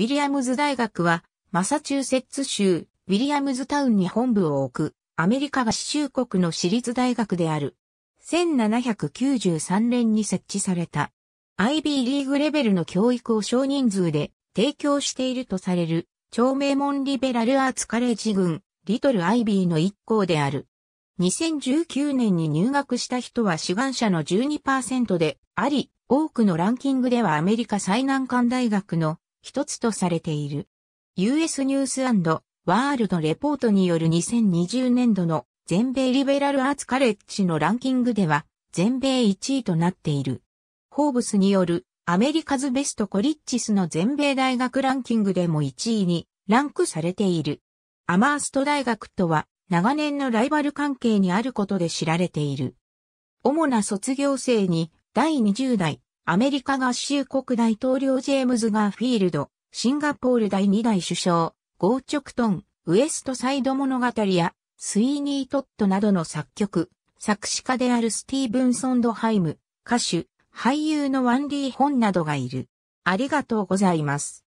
ウィリアムズ大学は、マサチューセッツ州、ウィリアムズタウンに本部を置く、アメリカ合衆国の私立大学である。1793年に設置された。IB リーグレベルの教育を少人数で提供しているとされる、超名門リベラルアーツカレッジ軍、リトル IB の一校である。2019年に入学した人は志願者の12%であり、多くのランキングではアメリカ最難関大学の一つとされている。US ニュースワールドレポートによる2020年度の全米リベラルアーツカレッジのランキングでは全米1位となっている。ホーブスによるアメリカズベストコリッチスの全米大学ランキングでも1位にランクされている。アマースト大学とは長年のライバル関係にあることで知られている。主な卒業生に第20代アメリカ合衆国大統領ジェームズ・ガーフィールド、シンガポール第2代首相、ゴー・チョクトン、ウエストサイド物語や、スイーニー・トットなどの作曲、作詞家であるスティーブン・ソンドハイム、歌手、俳優のワンリー・ホンなどがいる。ありがとうございます。